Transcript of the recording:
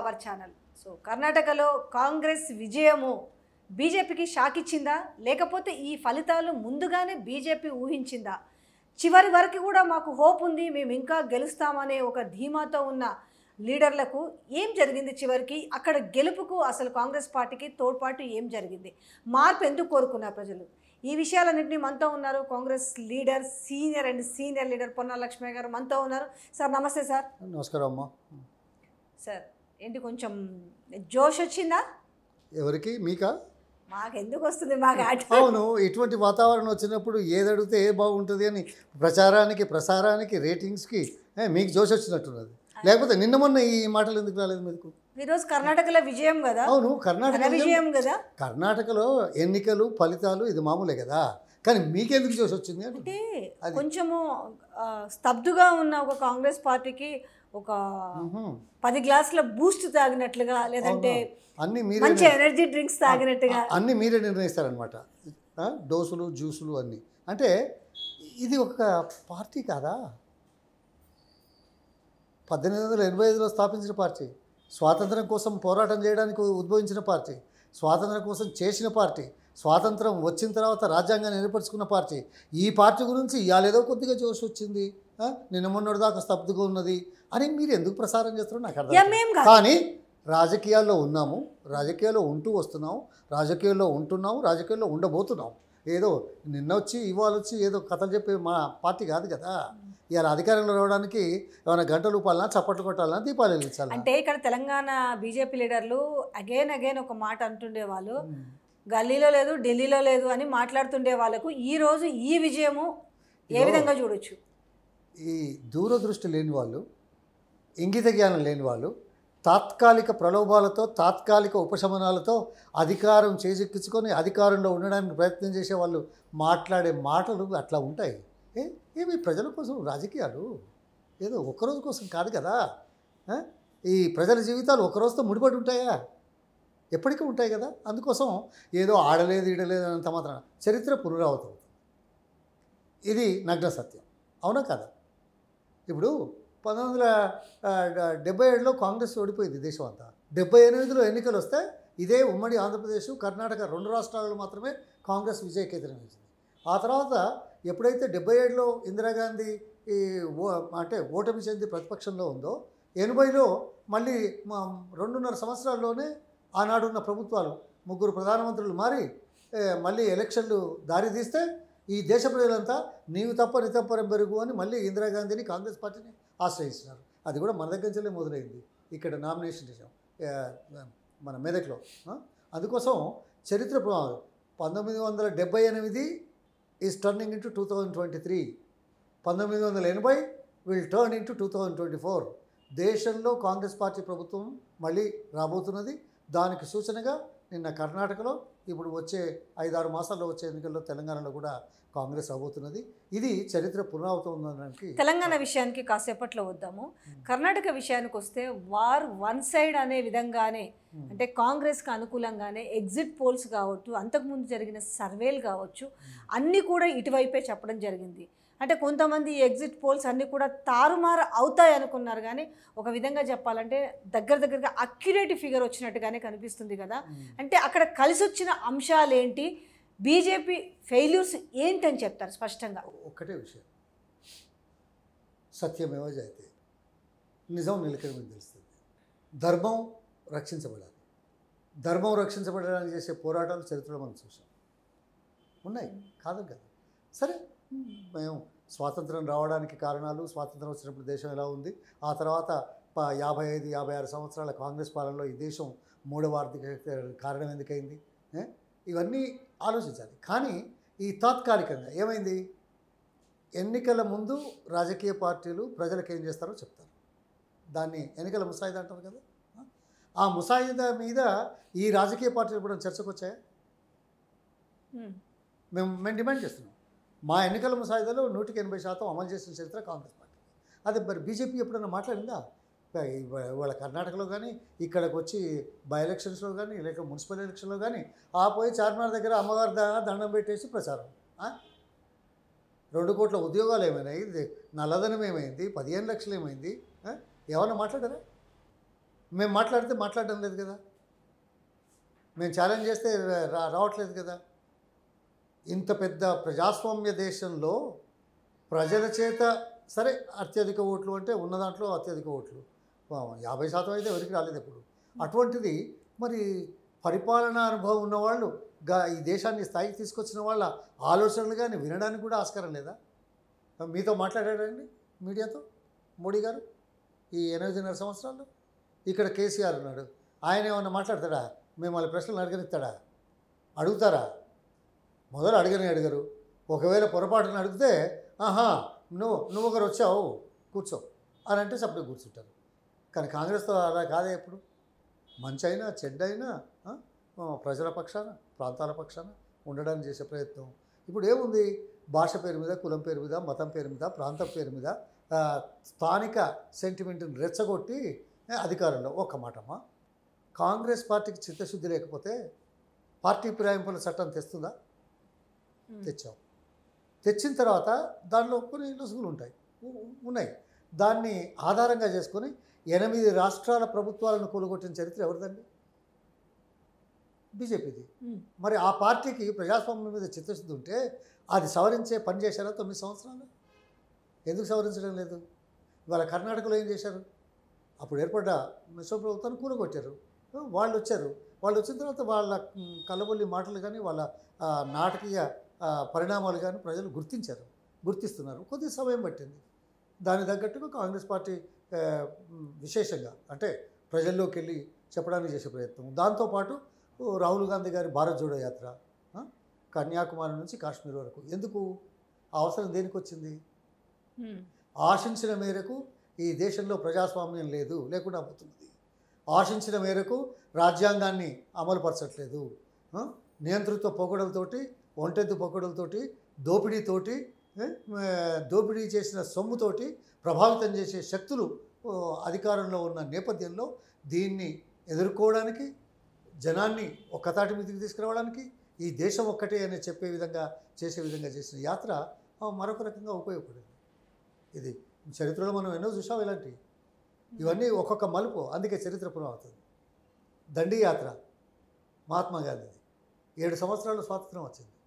our channel so కర్ణాటకలో కాంగ్రెస్ విజయము బీజేపీకి షాక్ ఇచ్చిందా లేకపోతే ఈ ఫలితాలు ముందుగానే బీజేపీ ఊహించిందా చివరి వరకు కూడా మాకు హోప్ ఉంది మేము ఇంకా గెలుస్తామనే ఒక ధీమాతో ఉన్న లీడర్లకు ఏం జరిగింది చివరికి అక్కడ గెలుపుకు అసలు కాంగ్రెస్ పార్టీకి తోడ్పాటు ఏం జరిగింది మార్పు ఎందుకు కోరుకున్నారు ప్రజలు ఈ విషయాలన్నింటినీ మనతో ఉన్నారు Congress leader senior and senior leader Ponna Lakshmaiah గారు మనతో ఉన్నారు సార్ నమస్తే సార్ నమస్కారం అమ్మ సార్ ఏంటి కొంచెం జోష్ వచ్చిందా ఎవరికి మీకా మాకెందుకు వస్తుంది మాకు అవును ఇటువంటి వాతావరణం వచ్చినప్పుడు ఏది అడిగితే ఏ బాగుంటుంది అని ప్రచారానికి ప్రసారానికి రేటింగ్స్కి మీకు జోష్ వచ్చినట్టున్నది లేకపోతే నిన్న మొన్న ఈ మాటలు ఎందుకు రాలేదు మీకు ఈరోజు కర్ణాటకలో విజయం కదా అవును కర్ణాటక విజయం కదా కర్ణాటకలో ఎన్నికలు ఫలితాలు ఇది మామూలే కదా కానీ మీకెందుకు చూసి వచ్చింది అంటే కొంచెము స్తబ్దుగా ఉన్న ఒక కాంగ్రెస్ పార్టీకి ఒక పది గ్లాసుల బూస్ట్ తాగినట్లుగా లేదంటే అన్ని మీరు మంచి ఎనర్జీ డ్రింక్స్ తాగినట్టుగా అన్ని మీరే నిర్ణయిస్తారనమాట డోసులు జ్యూసులు అన్నీ అంటే ఇది ఒక పార్టీ కాదా పద్దెనిమిది వందల ఎనభై ఐదులో స్థాపించిన పార్టీ స్వాతంత్రం కోసం పోరాటం చేయడానికి ఉద్భవించిన పార్టీ స్వాతంత్రం కోసం చేసిన పార్టీ స్వాతంత్రం వచ్చిన తర్వాత రాజ్యాంగాన్ని ఏర్పరచుకున్న పార్టీ ఈ పార్టీ గురించి ఏదో కొద్దిగా జోష్ వచ్చింది నిన్న మొన్నటిదాకా స్తబ్దుగా ఉన్నది అని మీరు ఎందుకు ప్రసారం చేస్తారో నాకు అర్థం కానీ రాజకీయాల్లో ఉన్నాము రాజకీయాల్లో ఉంటూ వస్తున్నాము రాజకీయాల్లో ఉంటున్నాము రాజకీయాల్లో ఉండబోతున్నాం ఏదో నిన్న వచ్చి ఇవాళ వచ్చి ఏదో కథలు చెప్పే మా పార్టీ కాదు కదా ఇవాళ అధికారంలో రావడానికి ఏమైనా గంటలు ఊపాలన్నా చప్పట్లు కొట్టాలన్నా దీపాలు వెళ్ళించాలి అంటే ఇక్కడ తెలంగాణ బీజేపీ లీడర్లు అగైన్ అగైన్ ఒక మాట అంటుండే వాళ్ళు గల్లీలో లేదు ఢిల్లీలో లేదు అని మాట్లాడుతుండే వాళ్ళకు ఈరోజు ఈ విజయము ఏ విధంగా చూడొచ్చు ఈ దూరదృష్టి లేని వాళ్ళు ఇంగిత జ్ఞానం లేని వాళ్ళు తాత్కాలిక ప్రలోభాలతో తాత్కాలిక ఉపశమనాలతో అధికారం చేజెక్కించుకొని అధికారంలో ఉండడానికి ప్రయత్నం చేసే వాళ్ళు మాట్లాడే మాటలు అట్లా ఉంటాయి ఏ ఏమి ప్రజల కోసం రాజకీయాలు ఏదో ఒకరోజు కోసం కాదు కదా ఈ ప్రజల జీవితాలు ఒకరోజుతో ముడిపడి ఉంటాయా ఎప్పటికీ ఉంటాయి కదా అందుకోసం ఏదో ఆడలేదు ఈడలేదు అంత మాత్రం చరిత్ర పునరావృతం ఇది నగ్న సత్యం అవునా కదా ఇప్పుడు పంతొమ్మిది వందల డెబ్బై ఏడులో కాంగ్రెస్ ఓడిపోయింది దేశం అంతా డెబ్బై ఎనిమిదిలో ఎన్నికలు వస్తే ఇదే ఉమ్మడి ఆంధ్రప్రదేశ్ కర్ణాటక రెండు రాష్ట్రాల్లో మాత్రమే కాంగ్రెస్ విజయ కేంద్రమించింది ఆ తర్వాత ఎప్పుడైతే డెబ్బై ఏడులో ఇందిరాగాంధీ ఈ ఓ అంటే ఓటమి చెంది ప్రతిపక్షంలో ఉందో ఎనభైలో మళ్ళీ రెండున్నర సంవత్సరాల్లోనే ఆనాడున్న ప్రభుత్వాలు ముగ్గురు ప్రధానమంత్రులు మారి మళ్ళీ ఎలక్షన్లు దారి తీస్తే ఈ దేశ ప్రజలంతా నీవు తప్ప నీ తప్ప పెరుగు అని మళ్ళీ ఇందిరాగాంధీని కాంగ్రెస్ పార్టీని ఆశ్రయించినారు అది కూడా మన దగ్గర నుంచే మొదలైంది ఇక్కడ నామినేషన్ చేసాం మన మెదక్లో అందుకోసం చరిత్ర ప్రమాదం పంతొమ్మిది వందల డెబ్బై ఎనిమిది is turning into two thousand twenty three పంతొమ్మిది వందల ఎనభై will turn into two thousand twenty four దేశంలో కాంగ్రెస్ పార్టీ ప్రభుత్వం మళ్ళీ రాబోతున్నది దానికి సూచనగా నిన్న కర్ణాటకలో ఇప్పుడు వచ్చే ఐదారు మాసాల్లో వచ్చే ఎన్నికల్లో తెలంగాణలో కూడా కాంగ్రెస్ అవుతున్నది ఇది చరిత్ర పునరావృతమడానికి తెలంగాణ విషయానికి కాసేపట్లో వద్దాము కర్ణాటక విషయానికి వస్తే వార్ వన్ సైడ్ అనే విధంగానే అంటే కాంగ్రెస్కి అనుకూలంగానే ఎగ్జిట్ పోల్స్ కావచ్చు అంతకుముందు జరిగిన సర్వేలు కావచ్చు అన్నీ కూడా ఇటువైపే చెప్పడం జరిగింది అంటే కొంతమంది ఎగ్జిట్ పోల్స్ అన్నీ కూడా తారుమారు అవుతాయి అనుకున్నారు కానీ ఒక విధంగా చెప్పాలంటే దగ్గర దగ్గరగా అక్యురేట్ ఫిగర్ వచ్చినట్టుగానే కనిపిస్తుంది కదా అంటే అక్కడ కలిసి వచ్చిన అంశాలు ఏంటి బీజేపీ ఫెయిల్యూర్స్ ఏంటని చెప్తారు స్పష్టంగా ఒకటే విషయం సత్యమేవ జయతే నిజం నిలకడమని తెలుస్తుంది ధర్మం రక్షించబడాలి ధర్మం రక్షించబడడానికి చేసే పోరాటాలు చరిత్రలో మనం చూసాం ఉన్నాయి కాదు కదా సరే మేము స్వాతంత్రం రావడానికి కారణాలు స్వాతంత్రం వచ్చినప్పుడు దేశం ఎలా ఉంది ఆ తర్వాత యాభై ఐదు యాభై ఆరు సంవత్సరాల కాంగ్రెస్ పాలనలో ఈ దేశం మూడవ ఆర్థిక కారణం ఎందుకైంది ఇవన్నీ ఆలోచించాలి కానీ ఈ తాత్కాలికంగా ఏమైంది ఎన్నికల ముందు రాజకీయ పార్టీలు ప్రజలకు ఏం చేస్తారో చెప్తారు దాన్ని ఎన్నికల ముసాయిదా అంటారు కదా ఆ ముసాయిదా మీద ఈ రాజకీయ పార్టీలు కూడా చర్చకు వచ్చాయా మేము మేము డిమాండ్ చేస్తున్నాం మా ఎన్నికల ముసాయిదాలో నూటికి ఎనభై శాతం అమలు చేసిన చరిత్ర కాంగ్రెస్ పార్టీ అది మరి బీజేపీ ఎప్పుడైనా మాట్లాడిందా వాళ్ళ కర్ణాటకలో కానీ ఇక్కడికి వచ్చి బై ఎలక్షన్స్లో కానీ లేక మున్సిపల్ ఎలక్షన్లో కానీ ఆ పోయి చార్మినార్ దగ్గర అమ్మవారి దండం పెట్టేసి ప్రచారం రెండు కోట్ల ఉద్యోగాలు ఏమైనాయి నల్లధనం ఏమైంది పదిహేను లక్షలు ఏమైంది ఏమైనా మాట్లాడారా మేము మాట్లాడితే మాట్లాడడం లేదు కదా మేము ఛాలెంజ్ చేస్తే రావట్లేదు కదా ఇంత పెద్ద ప్రజాస్వామ్య దేశంలో ప్రజల చేత సరే అత్యధిక ఓట్లు అంటే ఉన్న దాంట్లో అత్యధిక ఓట్లు యాభై శాతం అయితే ఎవరికి రాలేదు ఇప్పుడు అటువంటిది మరి పరిపాలనా అనుభవం ఉన్నవాళ్ళు గా ఈ దేశాన్ని స్థాయికి తీసుకొచ్చిన వాళ్ళ ఆలోచనలు కానీ వినడానికి కూడా ఆస్కారం లేదా మీతో మాట్లాడాడండి మీడియాతో మోడీ గారు ఈ ఎనిమిదిన్నర సంవత్సరాలు ఇక్కడ కేసీఆర్ ఉన్నాడు ఆయన ఏమన్నా మాట్లాడతాడా మిమ్మల్ని ప్రశ్నలు అడగనిస్తాడా అడుగుతారా మొదలు అడగని అడిగారు ఒకవేళ పొరపాటున అడిగితే ఆహా నువ్వు నువ్వు ఒకరు వచ్చావు కూర్చో అని అంటే సభ్యులు కూర్చుంటారు కానీ కాంగ్రెస్తో అలా కాదే ఎప్పుడు మంచి అయినా చెడ్డైనా ప్రజల పక్షాన ప్రాంతాల పక్షాన ఉండడానికి చేసే ప్రయత్నం ఇప్పుడు ఏముంది భాష పేరు మీద కులం పేరు మీద మతం పేరు మీద ప్రాంతం పేరు మీద స్థానిక సెంటిమెంట్ని రెచ్చగొట్టి అధికారంలో ఒక్క మాటమ్మా కాంగ్రెస్ పార్టీకి చిత్తశుద్ధి లేకపోతే పార్టీ ఫిరాయింపుల చట్టం తెస్తుందా తెచ్చాం తెచ్చిన తర్వాత దానిలో కొన్ని లొసుగులు ఉంటాయి ఉన్నాయి దాన్ని ఆధారంగా చేసుకొని ఎనిమిది రాష్ట్రాల ప్రభుత్వాలను కూలగొట్టిన చరిత్ర ఎవరిదండి బీజేపీది మరి ఆ పార్టీకి ప్రజాస్వామ్యం మీద చిత్తశుద్ధి ఉంటే అది సవరించే పని చేశారా తొమ్మిది సంవత్సరాలు ఎందుకు సవరించడం లేదు ఇవాళ కర్ణాటకలో ఏం చేశారు అప్పుడు ఏర్పడ్డ మిశ్ర ప్రభుత్వాన్ని కూలగొట్టారు వాళ్ళు వచ్చారు వాళ్ళు వచ్చిన తర్వాత వాళ్ళ కలబొల్లి మాటలు కానీ వాళ్ళ నాటకీయ పరిణామాలు కానీ ప్రజలు గుర్తించారు గుర్తిస్తున్నారు కొద్ది సమయం పట్టింది దాని తగ్గట్టుగా కాంగ్రెస్ పార్టీ విశేషంగా అంటే ప్రజల్లోకి వెళ్ళి చెప్పడానికి చేసే ప్రయత్నం దాంతోపాటు రాహుల్ గాంధీ గారి భారత్ జోడో యాత్ర కన్యాకుమారి నుంచి కాశ్మీర్ వరకు ఎందుకు అవసరం దేనికి వచ్చింది ఆశించిన మేరకు ఈ దేశంలో ప్రజాస్వామ్యం లేదు లేకుండా పోతున్నది ఆశించిన మేరకు రాజ్యాంగాన్ని అమలుపరచట్లేదు నియంతృత్వ పొగడలతోటి ఒంటెద్దు పొగడలతోటి దోపిడీతోటి దోపిడీ చేసిన సొమ్ముతోటి ప్రభావితం చేసే శక్తులు అధికారంలో ఉన్న నేపథ్యంలో దీన్ని ఎదుర్కోవడానికి జనాన్ని ఒక్కతాటి మీదకి తీసుకురావడానికి ఈ దేశం ఒక్కటే అని చెప్పే విధంగా చేసే విధంగా చేసిన యాత్ర మరొక రకంగా ఉపయోగపడింది ఇది చరిత్రలో మనం ఎన్నో చూసాం ఇలాంటివి ఇవన్నీ ఒక్కొక్క మలుపు అందుకే చరిత్ర పునరావుతుంది దండియాత్ర యాత్ర మహాత్మా గాంధీది ఏడు సంవత్సరాలు స్వాతంత్రం వచ్చింది